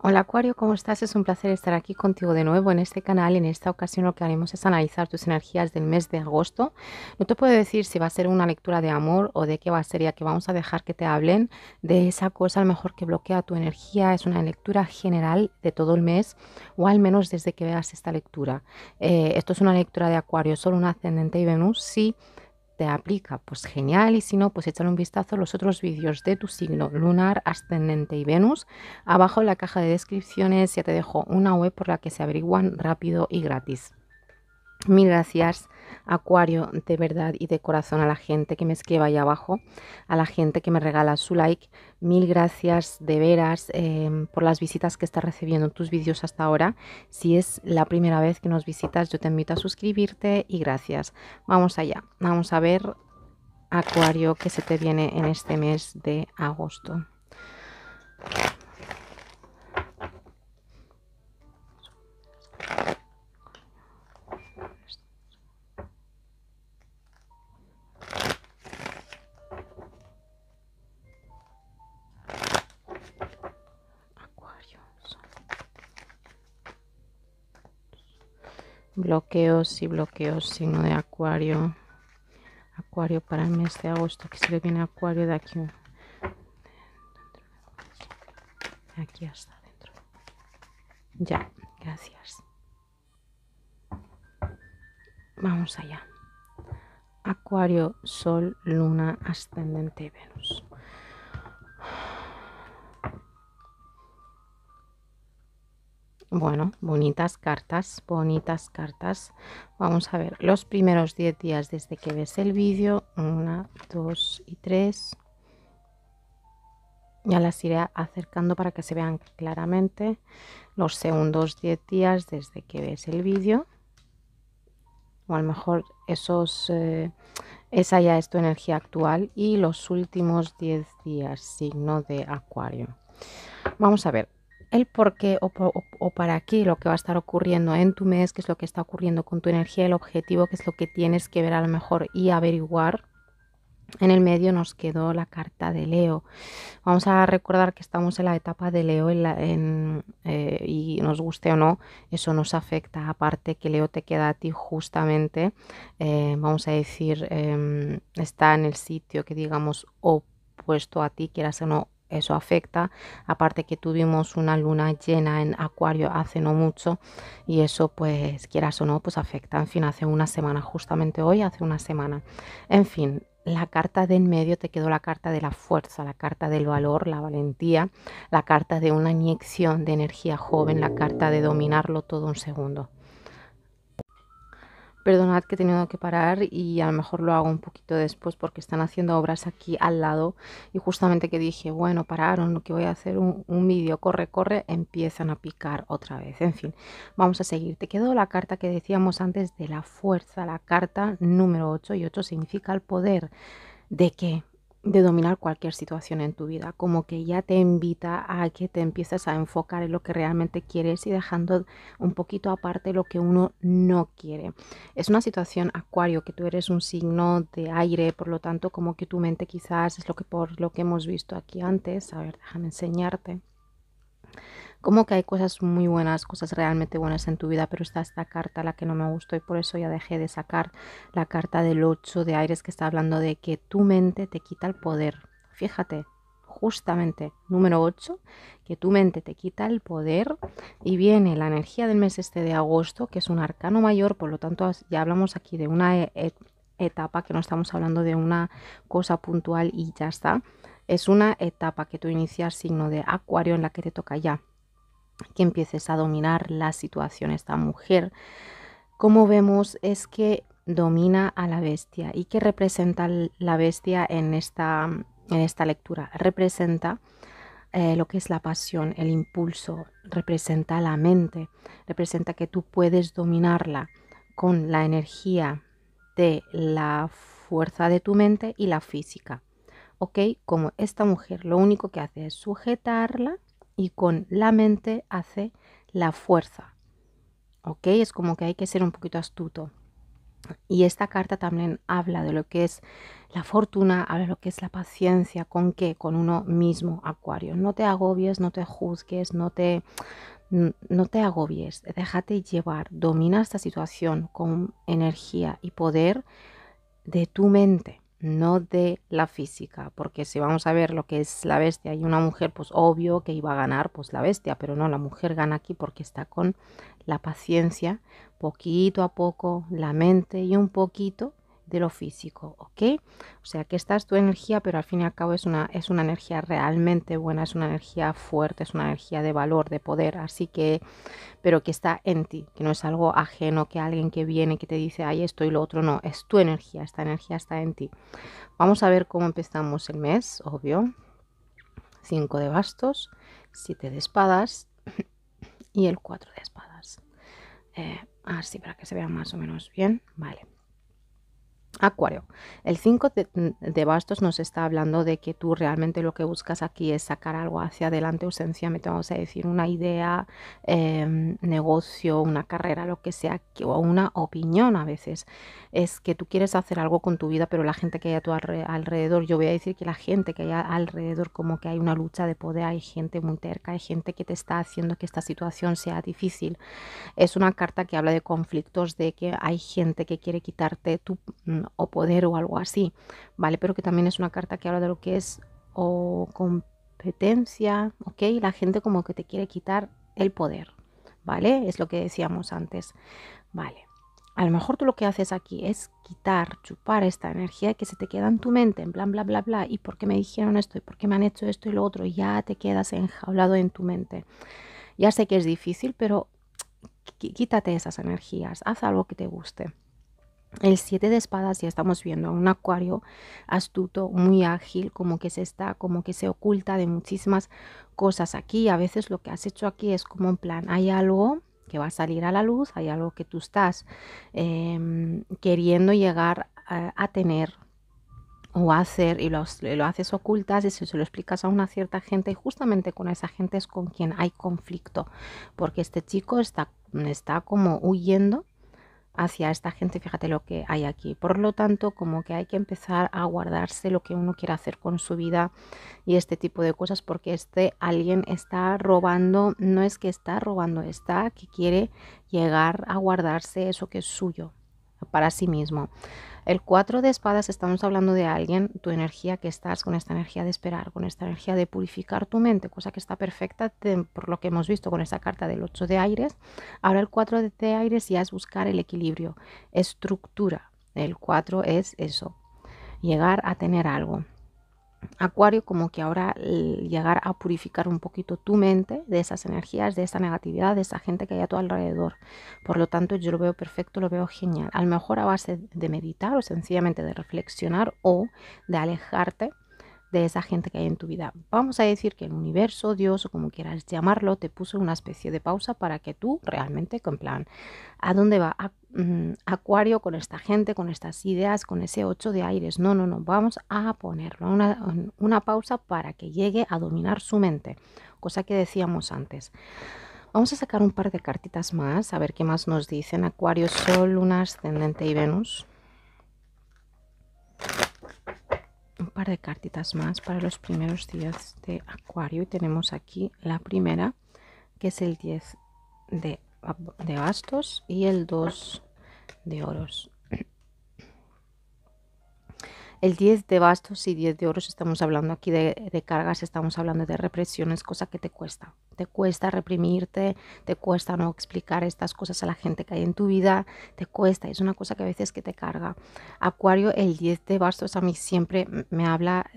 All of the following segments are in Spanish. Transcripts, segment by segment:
Hola Acuario, ¿cómo estás? Es un placer estar aquí contigo de nuevo en este canal. En esta ocasión lo que haremos es analizar tus energías del mes de agosto. No te puedo decir si va a ser una lectura de amor o de qué va a ser, ya que vamos a dejar que te hablen de esa cosa a lo mejor que bloquea tu energía. Es una lectura general de todo el mes o al menos desde que veas esta lectura. Eh, esto es una lectura de Acuario, solo un ascendente y Venus. Sí te aplica, pues genial. Y si no, pues échale un vistazo a los otros vídeos de tu signo lunar, ascendente y Venus. Abajo en la caja de descripciones ya te dejo una web por la que se averiguan rápido y gratis. Mil gracias, Acuario, de verdad y de corazón a la gente que me escriba ahí abajo, a la gente que me regala su like. Mil gracias de veras em, por las visitas que estás recibiendo tus vídeos hasta ahora. Si es la primera vez que nos visitas, yo te invito a suscribirte y gracias. Vamos allá, vamos a ver, Acuario, qué se te viene en este mes de agosto. bloqueos y bloqueos, signo de acuario. Acuario para el mes de agosto, que se le viene acuario de aquí. aquí hasta adentro. Ya, gracias. Vamos allá. Acuario, Sol, Luna, Ascendente, y Venus. Bueno, bonitas cartas, bonitas cartas. Vamos a ver los primeros 10 días desde que ves el vídeo. Una, dos y tres. Ya las iré acercando para que se vean claramente los segundos 10 días desde que ves el vídeo. O a lo mejor esos, eh, esa ya es tu energía actual. Y los últimos 10 días, signo de acuario. Vamos a ver, el por qué o, para qué lo que va a estar ocurriendo en tu mes, qué es lo que está ocurriendo con tu energía, el objetivo, qué es lo que tienes que ver a lo mejor y averiguar. En el medio nos quedó la carta de Leo. Vamos a recordar que estamos en la etapa de Leo eh, y nos guste o no, eso nos afecta. Aparte que Leo te queda a ti justamente, eh, vamos a decir, em, está en el sitio que digamos opuesto a ti, quieras o no, eso afecta. Aparte que tuvimos una luna llena en Acuario hace no mucho y eso pues quieras o no pues afecta. En fin, hace una semana, justamente hoy hace una semana. En fin, la carta de en medio te quedó la carta de la fuerza, la carta del valor, la valentía, la carta de una inyección de energía joven, la carta de dominarlo todo un segundo. Perdonad que he tenido que parar y a lo mejor lo hago un poquito después porque están haciendo obras aquí al lado y justamente que dije, bueno, pararon, lo que voy a hacer un, un vídeo, corre, corre, empiezan a picar otra vez. En fin, vamos a seguir. Te quedó la carta que decíamos antes de la fuerza, la carta número 8 y 8 significa el poder. ¿De qué? de dominar cualquier situación en tu vida, como que ya te invita a que te empieces a enfocar en lo que realmente quieres y dejando un poquito aparte lo que uno no quiere. Es una situación acuario, que tú eres un signo de aire, por lo tanto como que tu mente quizás es lo que por lo que hemos visto aquí antes, a ver, déjame enseñarte como que hay cosas muy buenas, cosas realmente buenas en tu vida, pero está esta carta la que no me gustó y por eso ya dejé de sacar la carta del 8 de aires que está hablando de que tu mente te quita el poder. Fíjate, justamente número 8, que tu mente te quita el poder y viene la energía del mes este de agosto, que es un arcano mayor, por lo tanto ya hablamos aquí de una e, e, etapa, que no estamos hablando de una cosa puntual y ya está. Es una etapa que tú inicias signo de acuario en la que te toca ya que empieces a dominar la situación esta mujer. Como vemos es que domina a la bestia y que representa la bestia en esta, en esta lectura. Representa eh, lo que es la pasión, el impulso, representa la mente, representa que tú puedes dominarla con la energía de la fuerza de tu mente y la física. ¿Ok? Como esta mujer lo único que hace es sujetarla y con la mente hace la fuerza. ¿Ok? Es como que hay que ser un poquito astuto. Y esta carta también habla de lo que es la fortuna, habla de lo que es la paciencia, con qué, con uno mismo, Acuario. No te agobies, no te juzgues, no te, no te agobies, déjate llevar, domina esta situación con energía y poder de tu mente no de la física, porque si vamos a ver lo que es la bestia y una mujer, pues obvio que iba a ganar pues la bestia, pero no, la mujer gana aquí porque está con la paciencia, poquito a poco, la mente y un poquito de lo físico, ¿ok? O sea, que esta es tu energía, pero al fin y al cabo es una, es una energía realmente buena, es una energía fuerte, es una energía de valor, de poder, así que, pero que está en ti, que no es algo ajeno, que alguien que viene, que te dice, ay, esto y lo otro, no, es tu energía, esta energía está en ti. Vamos a ver cómo empezamos el mes, obvio. 5 de bastos, 7 de espadas y el 4 de espadas. Eh, así para que se vea más o menos bien, vale. Acuario, el 5 de, bastos nos está hablando de que tú realmente lo que buscas aquí es sacar algo hacia adelante ausencia, sencillamente vamos a decir una idea, em, negocio, una carrera, lo que sea, o una opinión a veces. Es que tú quieres hacer algo con tu vida, pero la gente que hay a tu alrededor, yo voy a decir que la gente que hay alrededor como que hay una lucha de poder, hay gente muy terca, hay gente que te está haciendo que esta situación sea difícil. Es una carta que habla de conflictos, de que hay gente que quiere quitarte tu mm, o poder o algo así, ¿vale? Pero que también es una carta que habla de lo que es o competencia, ¿ok? La gente como que te quiere quitar el poder, ¿vale? Es lo que decíamos antes, ¿vale? A lo mejor tú lo que haces aquí es quitar, chupar esta energía que se te queda en tu mente, en plan, bla, bla, bla, y por qué me dijeron esto, y por qué me han hecho esto y lo otro, y ya te quedas enjaulado en tu mente. Ya sé que es difícil, pero quítate esas energías, haz algo que te guste. El 7 de espadas ya estamos viendo a un acuario astuto, muy ágil, como que se está, como que se oculta de muchísimas cosas aquí. A veces lo que has hecho aquí es como en plan, hay algo que va a salir a la luz, hay algo que tú estás em, queriendo llegar a, tener o hacer y lo, haces ocultas y se lo explicas a una cierta gente y justamente con esa gente es con quien hay conflicto porque este chico está, está como huyendo hacia esta gente, fíjate lo que hay aquí. Por lo tanto, como que hay que empezar a guardarse lo que uno quiere hacer con su vida y este tipo de cosas, porque este alguien está robando, no es que está robando, está que quiere llegar a guardarse eso que es suyo para sí mismo. El 4 de espadas estamos hablando de alguien, tu energía que estás con esta energía de esperar, con esta energía de purificar tu mente, cosa que está perfecta por lo que hemos visto con esa carta del 8 de aires. Ahora el 4 de aires ya es buscar el equilibrio, estructura. El 4 es eso, llegar a tener algo, Acuario, como que ahora llegar a purificar un poquito tu mente de esas energías, de esa negatividad, de esa gente que hay a tu alrededor. Por lo tanto, yo lo veo perfecto, lo veo genial. A lo mejor a base de meditar o sencillamente de reflexionar o de alejarte de esa gente que hay en tu vida. Vamos a decir que el universo, Dios o como quieras llamarlo, te puso una especie de pausa para que tú realmente, con plan, ¿a dónde va? Mm, acuario con esta gente, con estas ideas, con ese ocho de aires. No, no, no, vamos a ponerlo, una, una pausa para que llegue a dominar su mente, cosa que decíamos antes. Vamos a sacar un par de cartitas más, a ver qué más nos dicen Acuario, Sol, Luna, Ascendente y Venus. par de cartitas más para los primeros días de acuario y tenemos aquí la primera que es el 10 de, de bastos y el 2 de oros el 10 de bastos y 10 de oros, estamos hablando aquí de, cargas, estamos hablando de represiones, cosa que te cuesta. Te cuesta reprimirte, te cuesta no explicar estas cosas a la gente que hay en tu vida, te cuesta, es una cosa que a veces que te carga. Acuario, el 10 de bastos a mí siempre me habla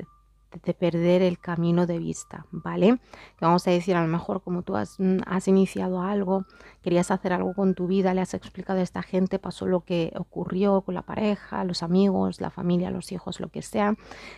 de perder el camino de vista, ¿vale? Que vamos a decir, a lo mejor como tú has, mm, has iniciado algo, querías hacer algo con tu vida, le has explicado a esta gente, pasó lo que ocurrió con la pareja, los amigos, la familia, los hijos, lo que sea,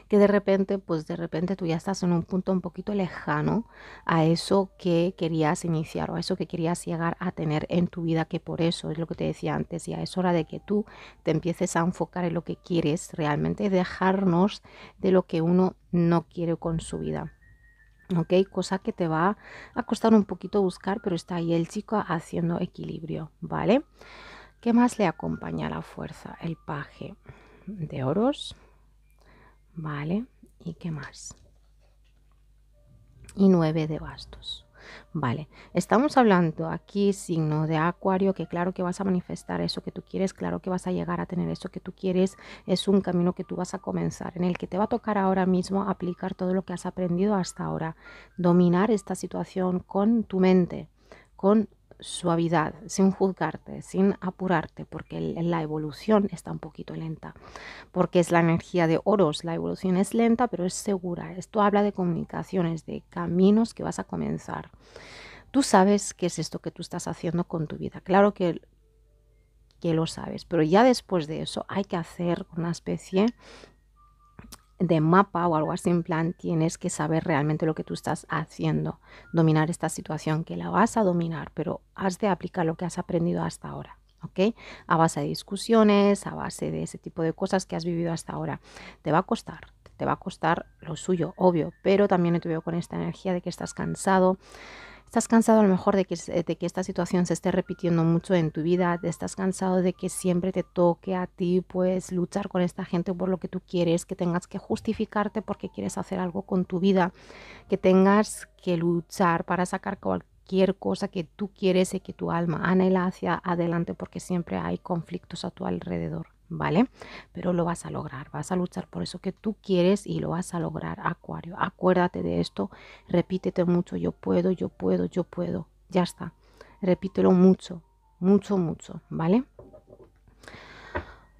que de repente, pues de repente tú ya estás en un punto un poquito lejano a eso que querías iniciar o a eso que querías llegar a tener en tu vida, que por eso es lo que te decía antes, ya es hora de que tú te empieces a enfocar en lo que quieres realmente, dejarnos de lo que uno no quiere con su vida. ¿ok? Cosa que te va a costar un poquito buscar, pero está ahí el chico haciendo equilibrio, ¿vale? ¿Qué más le acompaña la fuerza? El paje de oros, ¿vale? ¿Y qué más? Y nueve de bastos. Vale, estamos hablando aquí signo de acuario, que claro que vas a manifestar eso que tú quieres, claro que vas a llegar a tener eso que tú quieres, es un camino que tú vas a comenzar, en el que te va a tocar ahora mismo aplicar todo lo que has aprendido hasta ahora, dominar esta situación con tu mente, con suavidad, sin juzgarte, sin apurarte, porque la evolución está un poquito lenta, porque es la energía de oros, la evolución es lenta pero es segura. Esto habla de comunicaciones, de caminos que vas a comenzar. Tú sabes qué es esto que tú estás haciendo con tu vida. Claro que, que lo sabes, pero ya después de eso hay que hacer una especie de mapa o algo así en plan, tienes que saber realmente lo que tú estás haciendo, dominar esta situación, que la vas a dominar, pero has de aplicar lo que has aprendido hasta ahora. ¿ok? A base de discusiones, a base de ese tipo de cosas que has vivido hasta ahora. Te va a costar, te va a costar lo suyo, obvio, pero también te veo con esta energía de que estás cansado, Estás cansado a lo mejor de que, de que esta situación se esté repitiendo mucho en tu vida, estás cansado de que siempre te toque a ti pues luchar con esta gente por lo que tú quieres, que tengas que justificarte porque quieres hacer algo con tu vida, que tengas que luchar para sacar cualquier cosa que tú quieres y que tu alma anhela hacia adelante porque siempre hay conflictos a tu alrededor. ¿vale? Pero lo vas a lograr, vas a luchar por eso que tú quieres y lo vas a lograr, Acuario. Acuérdate de esto, repítete mucho, yo puedo, yo puedo, yo puedo. Ya está, repítelo mucho, mucho, mucho, ¿vale?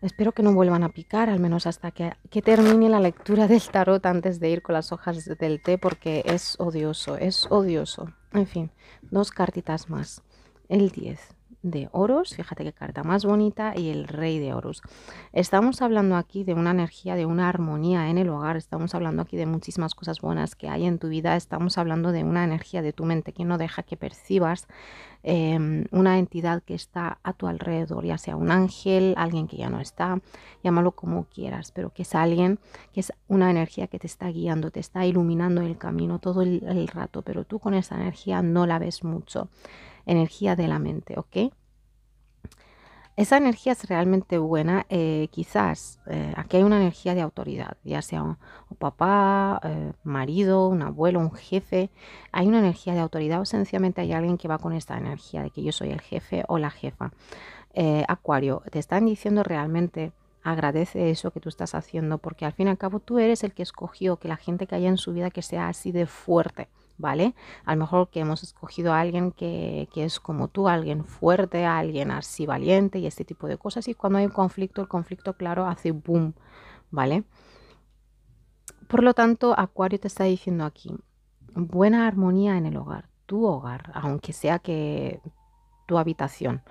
Espero que no vuelvan a picar, al menos hasta que, que, termine la lectura del tarot antes de ir con las hojas del té, porque es odioso, es odioso. En fin, dos cartitas más. El 10 de oros, fíjate qué carta más bonita, y el rey de oros. Estamos hablando aquí de una energía, de una armonía en el hogar, estamos hablando aquí de muchísimas cosas buenas que hay en tu vida, estamos hablando de una energía de tu mente que no deja que percibas em, una entidad que está a tu alrededor, ya sea un ángel, alguien que ya no está, llámalo como quieras, pero que es alguien, que es una energía que te está guiando, te está iluminando el camino todo el rato, pero tú con esa energía no la ves mucho energía de la mente, ¿ok? Esa energía es realmente buena, eh, quizás eh, aquí hay una energía de autoridad, ya sea un, papá, eh, marido, un abuelo, un jefe, hay una energía de autoridad o sencillamente hay alguien que va con esta energía de que yo soy el jefe o la jefa. Acuario, te están diciendo realmente agradece eso que tú estás haciendo, porque al fin y al cabo tú eres el que escogió que la gente que haya en su vida que sea así de fuerte. ¿vale? A lo mejor que hemos escogido a alguien que, es como tú, alguien fuerte, alguien así valiente y este tipo de cosas. Y cuando hay un conflicto, el conflicto, claro, hace boom, ¿vale? Por lo tanto, Acuario te está diciendo aquí, buena armonía en el hogar, tu hogar, aunque sea que tu habitación,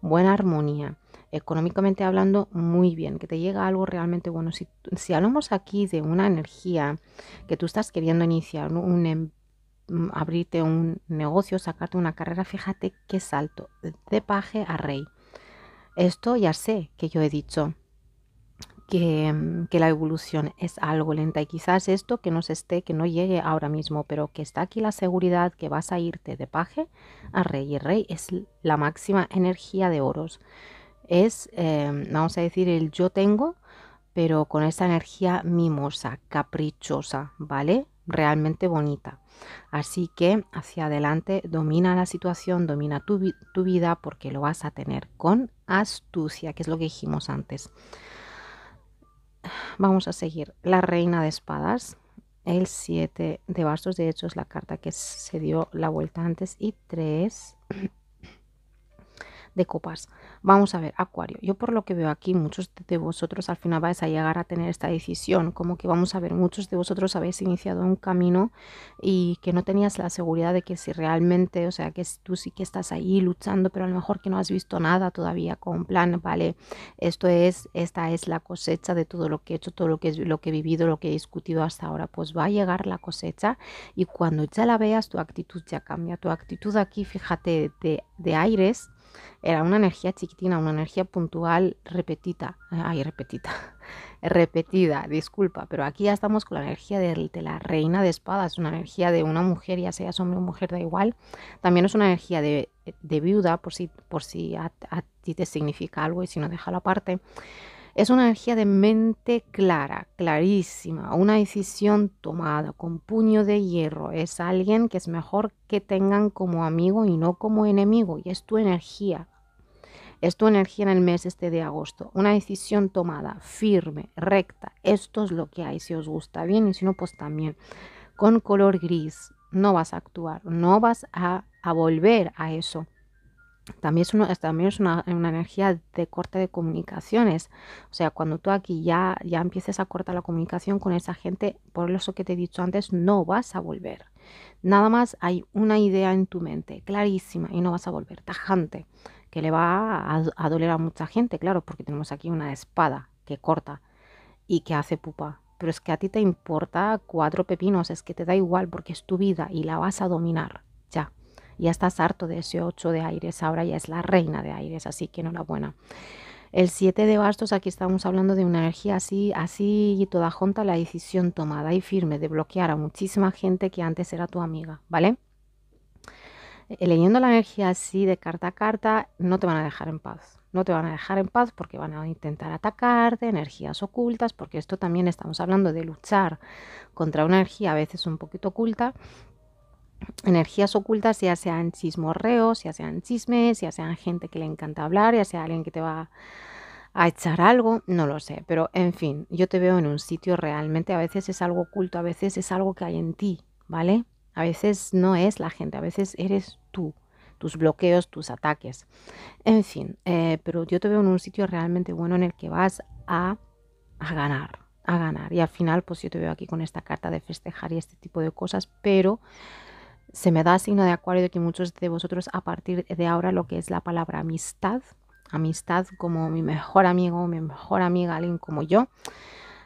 buena armonía económicamente hablando muy bien, que te llega algo realmente bueno. Si, hablamos aquí de una energía que tú estás queriendo iniciar, un un, Mm, abrirte un negocio, sacarte una carrera, fíjate qué salto, de paje a rey. Esto ya sé que yo he dicho que, mm, la evolución es algo lenta y quizás esto que se esté, que no llegue ahora mismo, pero que está aquí la seguridad que vas a irte de paje a rey. Y rey es la máxima energía de oros. Es, em, vamos a decir, el yo tengo, pero con esa energía mimosa, caprichosa, ¿vale? realmente bonita. Así que hacia adelante domina la situación, domina tu, tu, vida porque lo vas a tener con astucia, que es lo que dijimos antes. Vamos a seguir. La reina de espadas. El 7 de bastos, de hecho, es la carta que se dio la vuelta antes. Y 3 de copas. Vamos a ver, Acuario, yo por lo que veo aquí, muchos de vosotros al final vais a llegar a tener esta decisión, como que vamos a ver, muchos de vosotros habéis iniciado un camino y que no tenías la seguridad de que si realmente, o sea, que tú sí que estás ahí luchando, pero a lo mejor que no has visto nada todavía con plan, vale, esto es, esta es la cosecha de todo lo que he hecho, todo lo que, lo que he vivido, lo que he discutido hasta ahora, pues va a llegar la cosecha y cuando ya la veas, tu actitud ya cambia, tu actitud aquí, fíjate, de, de aires era una energía chiquitina, una energía puntual repetita, Ay, repetida. repetida, disculpa. Pero aquí ya estamos con la energía de, la reina de espadas, una energía de una mujer, ya sea hombre o mujer, da igual. También es una energía de, viuda, por si, por si a, ti te significa algo y si no, la aparte. Es una energía de mente clara, clarísima, una decisión tomada con puño de hierro. Es alguien que es mejor que tengan como amigo y no como enemigo. Y es tu energía. Es tu energía en el mes este de agosto. Una decisión tomada, firme, recta. Esto es lo que hay. Si os gusta bien y si no, pues también. Con color gris. No vas a actuar, no vas a, a volver a eso también es, una, también es una, energía de corte de comunicaciones. O sea, cuando tú aquí ya, ya empieces a cortar la comunicación con esa gente, por eso que te he dicho antes, no vas a volver. Nada más hay una idea en tu mente, clarísima, y no vas a volver, tajante, que le va a, a doler a mucha gente, claro, porque tenemos aquí una espada que corta y que hace pupa. Pero es que a ti te importa cuatro pepinos, es que te da igual porque es tu vida y la vas a dominar, ya ya estás harto de ese 8 de aires, ahora ya es la reina de aires, así que enhorabuena. El 7 de bastos, aquí estamos hablando de una energía así, así y toda junta, la decisión tomada y firme de bloquear a muchísima gente que antes era tu amiga, ¿vale? Eh, leyendo la energía así de carta a carta, no te van a dejar en paz. No te van a dejar en paz porque van a intentar atacarte, energías ocultas, porque esto también estamos hablando de luchar contra una energía a veces un poquito oculta energías ocultas, ya sean chismorreos, ya sean chismes, ya sean gente que le encanta hablar, ya sea alguien que te va a echar algo, no lo sé, pero en fin, yo te veo en un sitio realmente, a veces es algo oculto, a veces es algo que hay en ti, ¿vale? A veces no es la gente, a veces eres tú, tus bloqueos, tus ataques, en fin, eh, pero yo te veo en un sitio realmente bueno en el que vas a, a ganar, a ganar, y al final pues yo te veo aquí con esta carta de festejar y este tipo de cosas, pero se me da signo de acuario que muchos de vosotros a partir de ahora lo que es la palabra amistad, amistad como mi mejor amigo, mi mejor amiga, alguien como yo,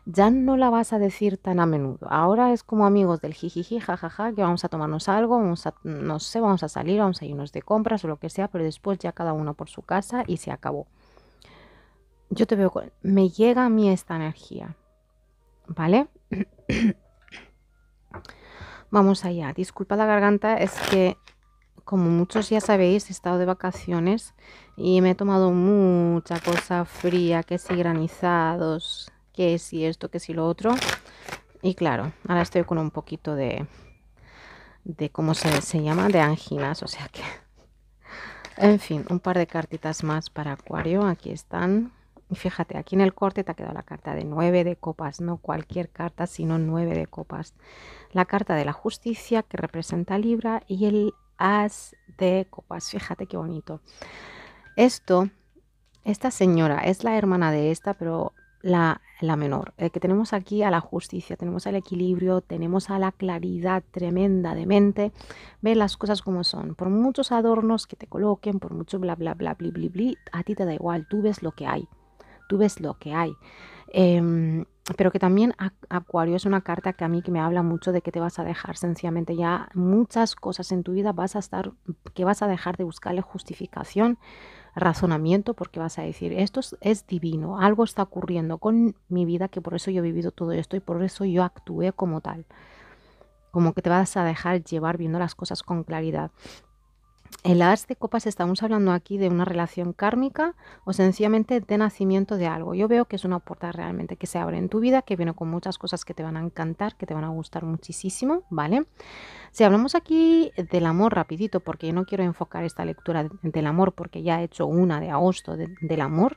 ya no la vas a decir tan a menudo. Ahora es como amigos del jijiji, jajaja, que vamos a tomarnos algo, no sé, vamos a salir, vamos a irnos de compras o lo que sea, pero después ya cada uno por su casa y se acabó. Yo te veo, con, me llega a mí esta energía, ¿vale? Vamos allá, disculpa la garganta, es que como muchos ya sabéis, he estado de vacaciones y me he tomado mucha cosa fría, que si granizados, que si esto, que si lo otro. Y claro, ahora estoy con un poquito de, de ¿cómo se, se llama? De anginas, o sea que... En fin, un par de cartitas más para acuario, aquí están. Y fíjate, aquí en el corte te ha quedado la carta de nueve de copas, no cualquier carta, sino nueve de copas. La carta de la justicia que representa Libra y el as de copas. Fíjate qué bonito. Esto, esta señora es la hermana de esta, pero la, la menor. Eh, que tenemos aquí a la justicia, tenemos al equilibrio, tenemos a la claridad tremenda de mente. Ve las cosas como son. Por muchos adornos que te coloquen, por mucho bla, bla, bla, bla, bla, bla, a ti te da igual, tú ves lo que hay tú ves lo que hay. Em, pero que también Acuario es una carta que a mí que me habla mucho de que te vas a dejar sencillamente ya muchas cosas en tu vida vas a estar que vas a dejar de buscarle justificación razonamiento porque vas a decir esto es, es divino algo está ocurriendo con mi vida que por eso yo he vivido todo esto y por eso yo actué como tal como que te vas a dejar llevar viendo las cosas con claridad el las de copas estamos hablando aquí de una relación kármica o sencillamente de nacimiento de algo. Yo veo que es una puerta realmente que se abre en tu vida, que viene con muchas cosas que te van a encantar, que te van a gustar muchísimo, ¿vale? Si hablamos aquí del amor rapidito, porque yo no quiero enfocar esta lectura del amor, porque ya he hecho una de agosto del amor,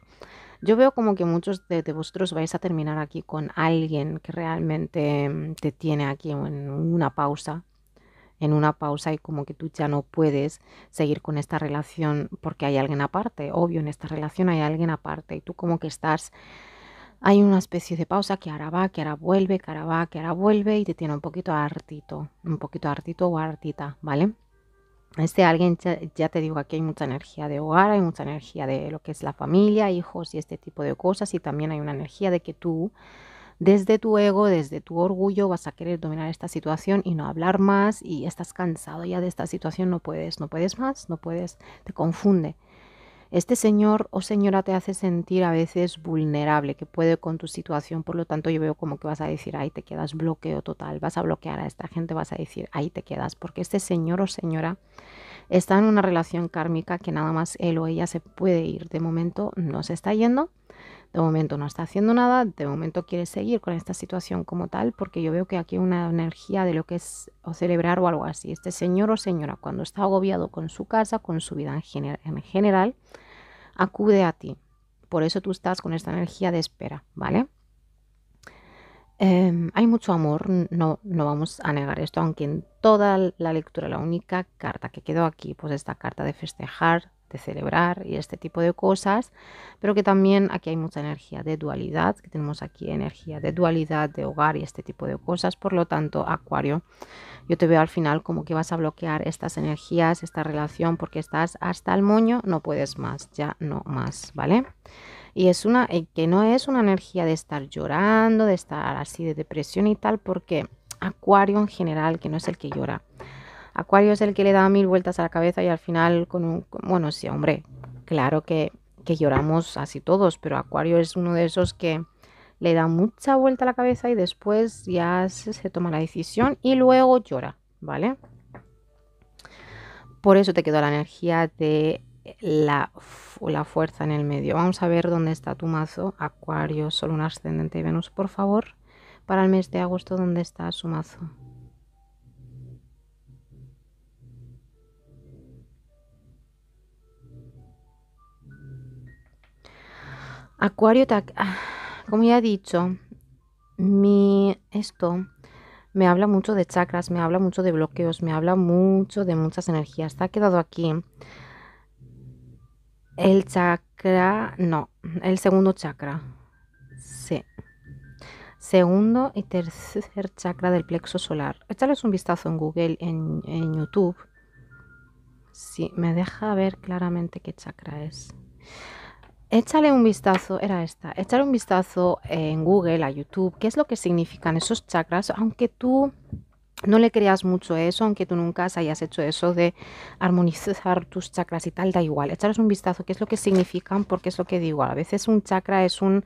yo veo como que muchos de, de, vosotros vais a terminar aquí con alguien que realmente mm, te tiene aquí en una pausa, en una pausa y como que tú ya no puedes seguir con esta relación porque hay alguien aparte. Obvio, en esta relación hay alguien aparte y tú como que estás... Hay una especie de pausa que ahora va, que ahora vuelve, que ahora va, que ahora vuelve y te tiene un poquito hartito, un poquito hartito o hartita, ¿vale? Este alguien, ya, te digo, aquí hay mucha energía de hogar, hay mucha energía de lo que es la familia, hijos y este tipo de cosas y también hay una energía de que tú desde tu ego, desde tu orgullo, vas a querer dominar esta situación y no hablar más y estás cansado ya de esta situación, no puedes, no puedes más, no puedes, te confunde. Este señor o señora te hace sentir a veces vulnerable, que puede con tu situación, por lo tanto yo veo como que vas a decir, ahí te quedas bloqueo total, vas a bloquear a esta gente, vas a decir, ahí te quedas, porque este señor o señora está en una relación kármica que nada más él o ella se puede ir. De momento no se está yendo, de momento no está haciendo nada, de momento quiere seguir con esta situación como tal, porque yo veo que aquí hay una energía de lo que es o celebrar o algo así. Este señor o señora, cuando está agobiado con su casa, con su vida en, general, acude a ti. Por eso tú estás con esta energía de espera, ¿vale? Em, hay mucho amor, no, no vamos a negar esto, aunque en toda la lectura la única carta que quedó aquí, pues esta carta de festejar, celebrar y este tipo de cosas, pero que también aquí hay mucha energía de dualidad, que tenemos aquí energía de dualidad, de hogar y este tipo de cosas, por lo tanto, Acuario, yo te veo al final como que vas a bloquear estas energías, esta relación, porque estás hasta el moño, no puedes más, ya no más, ¿vale? y es una eh, que no es una energía de estar llorando, de estar así de depresión y tal, porque Acuario en general, que no es el que llora, Acuario es el que le da mil vueltas a la cabeza y al final con un... Bueno, sí, hombre, claro que, lloramos así todos, pero Acuario es uno de esos que le da mucha vuelta a la cabeza y después ya se, toma la decisión y luego llora, ¿vale? Por eso te quedó la energía de la, la, fuerza en el medio. Vamos a ver dónde está tu mazo. Acuario, solo un ascendente Venus, por favor. Para el mes de agosto, ¿dónde está su mazo? Acuario, ah, como ya he dicho, esto me habla mucho de chakras, me habla mucho de bloqueos, me habla mucho de muchas energías. Está ha quedado aquí el chakra, no, el segundo chakra. Sí. Segundo y tercer chakra del plexo solar. Échales un vistazo en Google, en, en YouTube. Sí, me deja ver claramente qué chakra es. Échale un vistazo, era esta, échale un vistazo en Google, a YouTube, qué es lo que significan esos chakras, aunque tú no le creas mucho eso, aunque tú nunca hayas hecho eso de armonizar tus chakras y tal, da igual. Échale un vistazo, qué es lo que significan, porque es lo que digo. A veces un chakra es un,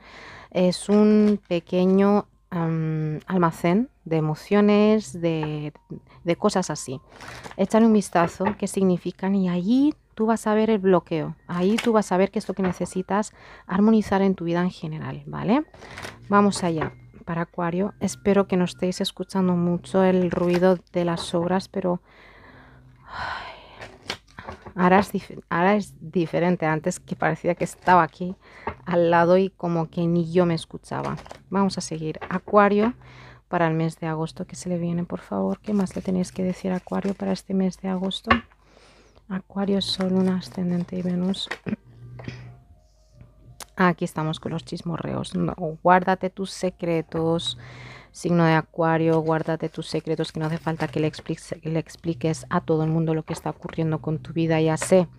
es un pequeño mm, almacén de emociones, de, de cosas así. Échale un vistazo, qué significan y allí tú vas a ver el bloqueo. Ahí tú vas a ver qué es lo que necesitas armonizar en tu vida en general, ¿vale? Vamos allá. Para Acuario, espero que no estéis escuchando mucho el ruido de las obras, pero ahora es, diferente. Antes que parecía que estaba aquí al lado y como que ni yo me escuchaba. Vamos a seguir. Acuario, para el mes de agosto que se le viene, por favor, ¿qué más le tenéis que decir a Acuario para este mes de agosto? Acuario, Sol, un Ascendente y Venus. Aquí estamos con los chismorreos. No, guárdate tus secretos, signo de Acuario, guárdate tus secretos, que no hace falta que le expliques a todo el mundo lo que está ocurriendo con tu vida, ya sé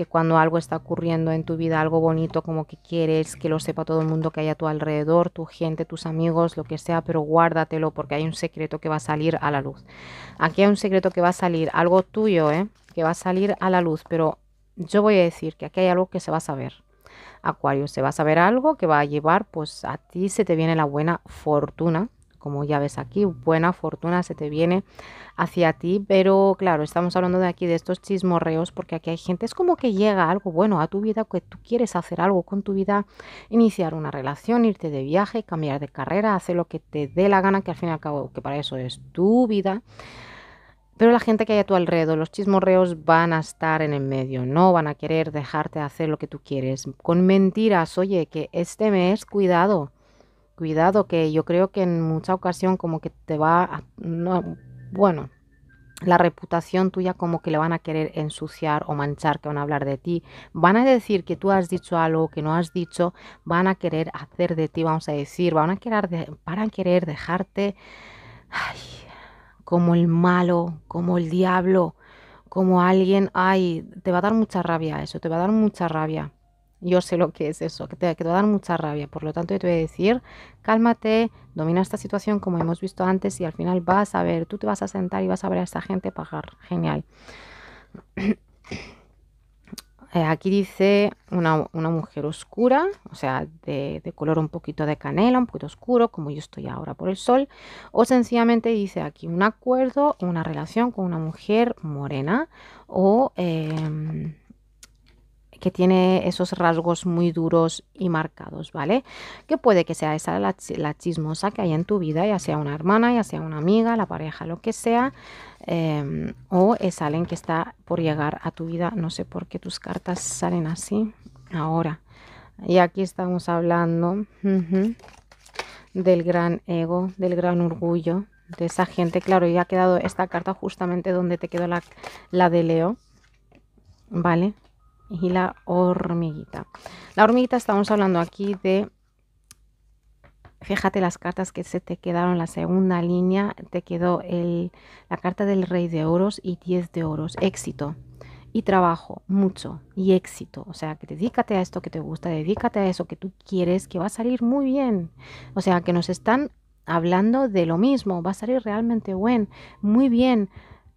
que cuando algo está ocurriendo en tu vida, algo bonito como que quieres que lo sepa todo el mundo que hay a tu alrededor, tu gente, tus amigos, lo que sea, pero guárdatelo porque hay un secreto que va a salir a la luz. Aquí hay un secreto que va a salir, algo tuyo, ¿eh? que va a salir a la luz, pero yo voy a decir que aquí hay algo que se va a saber. Acuario, se va a saber algo que va a llevar, pues a ti se te viene la buena fortuna como ya ves aquí, buena fortuna se te viene hacia ti, pero claro, estamos hablando de aquí de estos chismorreos porque aquí hay gente, es como que llega algo bueno a tu vida, que tú quieres hacer algo con tu vida, iniciar una relación, irte de viaje, cambiar de carrera, hacer lo que te dé la gana, que al fin y al cabo, que para eso es tu vida. Pero la gente que hay a tu alrededor, los chismorreos van a estar en el medio, no van a querer dejarte hacer lo que tú quieres. Con mentiras, oye, que este mes, cuidado, cuidado, que yo creo que en mucha ocasión como que te va, bueno, la reputación tuya como que le van a querer ensuciar o manchar, que van a hablar de ti, van a decir que tú has dicho algo que no has dicho, van a querer hacer de ti, vamos a decir, van a querer, querer dejarte como el malo, como el diablo, como alguien, ay, te va a dar mucha rabia eso, te va a dar mucha rabia. Yo sé lo que es eso, que te, va a dar mucha rabia. Por lo tanto, yo te voy a decir, cálmate, domina esta situación como hemos visto antes y al final vas a ver, tú te vas a sentar y vas a ver a esta gente pagar. Genial. Eh, aquí dice una, mujer oscura, o sea, de, de, color un poquito de canela, un poquito oscuro, como yo estoy ahora por el sol, o sencillamente dice aquí un acuerdo, una relación con una mujer morena o em, que tiene esos rasgos muy duros y marcados, ¿vale? Que puede que sea esa la, chismosa que hay en tu vida, ya sea una hermana, ya sea una amiga, la pareja, lo que sea, em, o es alguien que está por llegar a tu vida. No sé por qué tus cartas salen así ahora. Y aquí estamos hablando del gran ego, del gran orgullo, de esa gente. Claro, y ha quedado esta carta justamente donde te quedó la, la de Leo. ¿Vale? y la hormiguita. La hormiguita estamos hablando aquí de, fíjate las cartas que se te quedaron, la segunda línea te quedó el, la carta del rey de oros y 10 de oros, éxito y trabajo, mucho y éxito. O sea, que dedícate a esto que te gusta, dedícate a eso que tú quieres, que va a salir muy bien. O sea, que nos están hablando de lo mismo, va a salir realmente buen, muy bien.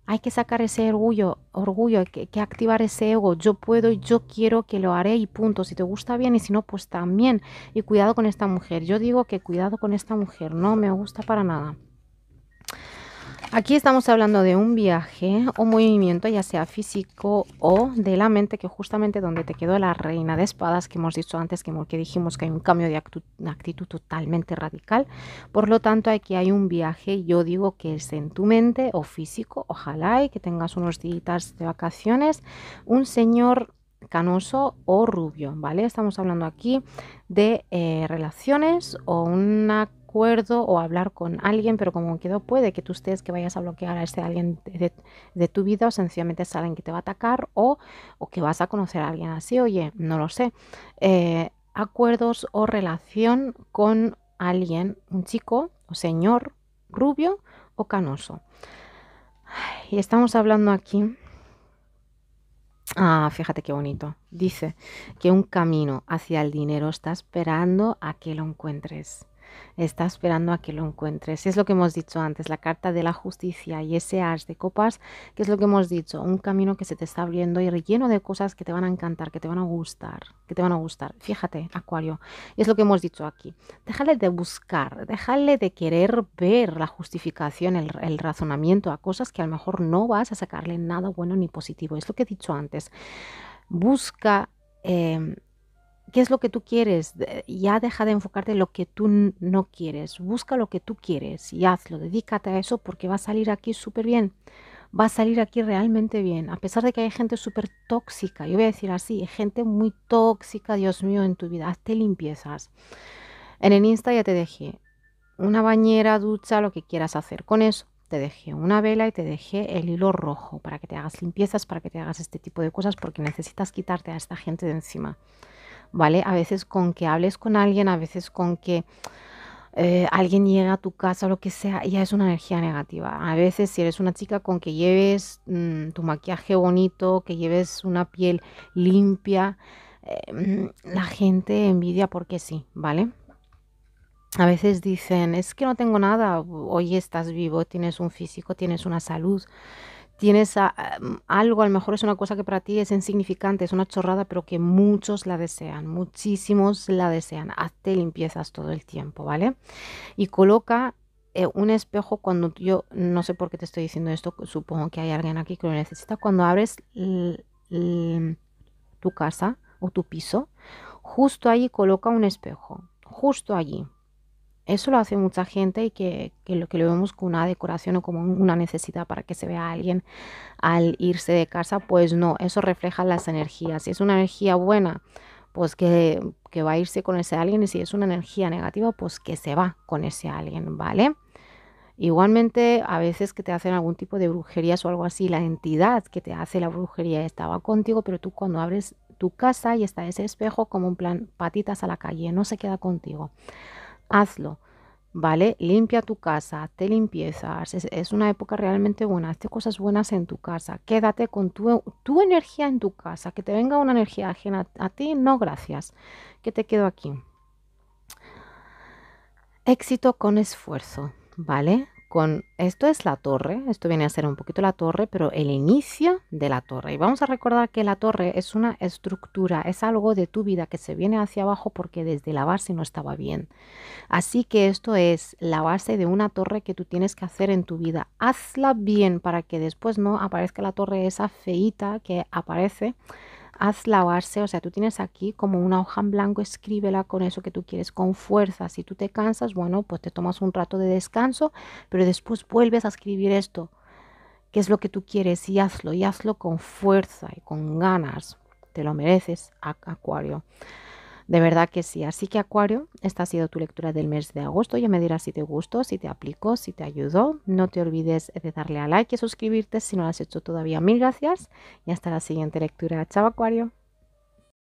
Hay que sacar ese orgullo, orgullo, que, que activar ese ego. Yo puedo, yo quiero que lo haré y punto. Si te gusta bien y si no, pues también. Y cuidado con esta mujer. Yo digo que cuidado con esta mujer, no me gusta para nada. Aquí estamos hablando de un viaje o movimiento, ya sea físico o de la mente, que justamente donde te quedó la reina de espadas, que hemos dicho antes, que, dijimos que hay un cambio de actitud, totalmente radical. Por lo tanto, aquí hay un viaje, yo digo que es en tu mente o físico, ojalá y que tengas unos días de vacaciones. Un señor canoso o rubio, ¿vale? Estamos hablando aquí de eh, relaciones o una acuerdo o hablar con alguien, pero como quedó, puede que tú estés que vayas a bloquear a este alguien de, tu vida o sencillamente es alguien que te va a atacar o, que vas a conocer a alguien así, oye, no lo sé. Eh, acuerdos o relación con alguien, un chico o señor rubio o canoso. Y estamos hablando aquí Ah, fíjate qué bonito. Dice que un camino hacia el dinero está esperando a que lo encuentres está esperando a que lo encuentres. Es lo que hemos dicho antes, la carta de la justicia y ese as de copas, que es lo que hemos dicho, un camino que se te está abriendo y relleno de cosas que te van a encantar, que te van a gustar, que te van a gustar. Fíjate, Acuario, es lo que hemos dicho aquí. Déjale de buscar, déjale de querer ver la justificación, el, razonamiento a cosas que a lo mejor no vas a sacarle nada bueno ni positivo. Es lo que he dicho antes. Busca em, ¿Qué es lo que tú quieres? Ya deja de enfocarte en lo que tú no quieres. Busca lo que tú quieres y hazlo. Dedícate a eso porque va a salir aquí súper bien. Va a salir aquí realmente bien. A pesar de que hay gente súper tóxica, yo voy a decir así, gente muy tóxica, Dios mío, en tu vida. Hazte limpiezas. En el Insta ya te dejé una bañera, ducha, lo que quieras hacer con eso te dejé una vela y te dejé el hilo rojo para que te hagas limpiezas, para que te hagas este tipo de cosas, porque necesitas quitarte a esta gente de encima. ¿vale? A veces con que hables con alguien, a veces con que eh, alguien llega a tu casa o lo que sea, ya es una energía negativa. A veces si eres una chica con que lleves mm, tu maquillaje bonito, que lleves una piel limpia, em, la gente envidia porque sí, ¿vale? A veces dicen, es que no tengo nada, hoy estás vivo, tienes un físico, tienes una salud tienes ah, mm, algo, a lo mejor es una cosa que para ti es insignificante, es una chorrada, pero que muchos la desean, muchísimos la desean. Hazte limpiezas todo el tiempo, ¿vale? Y coloca eh, un espejo cuando yo, no sé por qué te estoy diciendo esto, supongo que hay alguien aquí que lo necesita, cuando abres tu casa o tu piso, justo allí coloca un espejo, justo allí, eso lo hace mucha gente y que, lo que lo vemos como una decoración o como una necesidad para que se vea a alguien al irse de casa, pues no, eso refleja las energías. Si es una energía buena, pues que, va a irse con ese alguien y si es una energía negativa, pues que se va con ese alguien, ¿vale? Igualmente, a veces que te hacen algún tipo de brujerías o algo así, la entidad que te hace la brujería estaba contigo, pero tú cuando abres tu casa y está ese espejo como un plan patitas a la calle, no se queda contigo hazlo, ¿vale? Limpia tu casa, te limpiezas, es, una época realmente buena, hazte cosas buenas en tu casa, quédate con tu, tu energía en tu casa, que te venga una energía ajena a ti, no gracias, que te quedo aquí. Éxito con esfuerzo, ¿vale? esto es la torre, esto viene a ser un poquito la torre, pero el inicio de la torre. Y vamos a recordar que la torre es una estructura, es algo de tu vida que se viene hacia abajo porque desde la base no estaba bien. Así que esto es la base de una torre que tú tienes que hacer en tu vida. Hazla bien para que después no aparezca la torre esa feita que aparece haz lavarse, o sea, tú tienes aquí como una hoja en blanco, escríbela con eso que tú quieres, con fuerza. Si tú te cansas, bueno, pues te tomas un rato de descanso, pero después vuelves a escribir esto, qué es lo que tú quieres y hazlo, y hazlo con fuerza y con ganas. Te lo mereces, Acuario. De verdad que sí. Así que Acuario, esta ha sido tu lectura del mes de agosto. Ya me dirás si te gustó, si te aplicó, si te ayudó. No te olvides de darle a like y suscribirte si no lo has hecho todavía. Mil gracias y hasta la siguiente lectura. Chao Acuario.